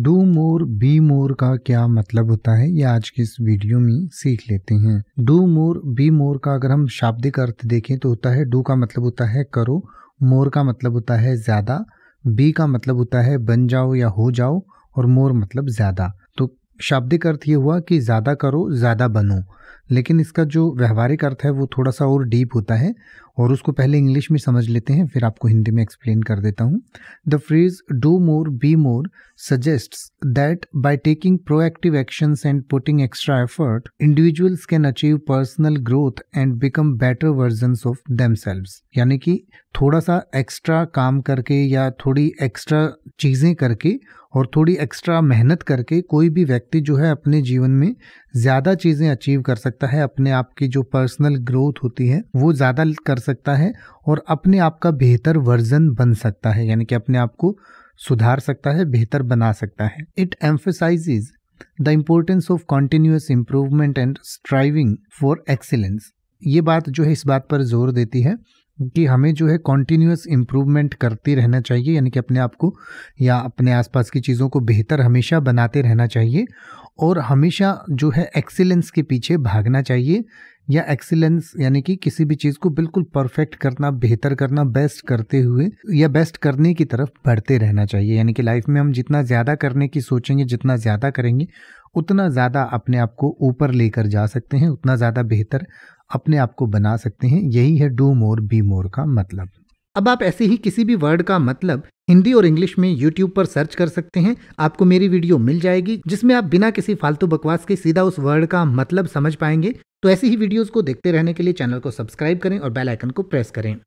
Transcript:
do more be मोर का क्या मतलब होता है ये आज की इस वीडियो में सीख लेते हैं डू मोर बी मोर का अगर हम शाब्दिक अर्थ देखें तो होता है डू का मतलब होता है करो मोर का मतलब होता है ज़्यादा बी का मतलब होता है बन जाओ या हो जाओ और मोर मतलब ज़्यादा तो शाब्दिक अर्थ ये हुआ कि ज़्यादा करो ज़्यादा बनो लेकिन इसका जो व्यवहारिक अर्थ है वो थोड़ा सा और डीप होता है और उसको पहले इंग्लिश में समझ लेते हैं फिर आपको हिंदी में एक्सप्लेन कर देता हूँ the phrase do more be more suggest that by taking proactive action and putting extra effort individuals can achieve personal growth and become better version of them यानी कि थोड़ा सा एक्स्ट्रा काम करके या थोड़ी एक्स्ट्रा चीज़ें करके और थोड़ी एक्स्ट्रा मेहनत करके कोई भी व्यक्ति जो है अपने जीवन में ज़्यादा चीज़ें अचीव कर सकता है अपने आप की जो पर्सनल ग्रोथ होती है वो ज़्यादा कर सकता है और अपने आप का बेहतर वर्जन बन सकता है यानी कि अपने आप को सुधार सकता है बेहतर बना सकता है it emphasize the importance of continuous improvement and striving for excellence ये बात जो है इस बात पर जोर देती है कि हमें जो है कॉन्टीन्यूस इम्प्रूवमेंट करते रहना चाहिए यानी कि अपने आप को या अपने आसपास की चीज़ों को बेहतर हमेशा बनाते रहना चाहिए और हमेशा जो है एक्सीलेंस के पीछे भागना चाहिए या एक्सीलेंस यानी कि किसी भी चीज़ को बिल्कुल परफेक्ट करना बेहतर करना बेस्ट करते हुए या बेस्ट करने की तरफ बढ़ते रहना चाहिए यानी कि लाइफ में हम जितना ज़्यादा करने की सोचेंगे जितना ज़्यादा करेंगे उतना ज़्यादा अपने आप को ऊपर लेकर जा सकते हैं उतना ज़्यादा बेहतर अपने आप को बना सकते हैं यही है डू मोर बी मोर का मतलब अब आप ऐसे ही किसी भी वर्ड का मतलब हिंदी और इंग्लिश में YouTube पर सर्च कर सकते हैं आपको मेरी वीडियो मिल जाएगी जिसमें आप बिना किसी फालतू बकवास के सीधा उस वर्ड का मतलब समझ पाएंगे तो ऐसी ही वीडियोस को देखते रहने के लिए चैनल को सब्सक्राइब करें और बेल आइकन को प्रेस करें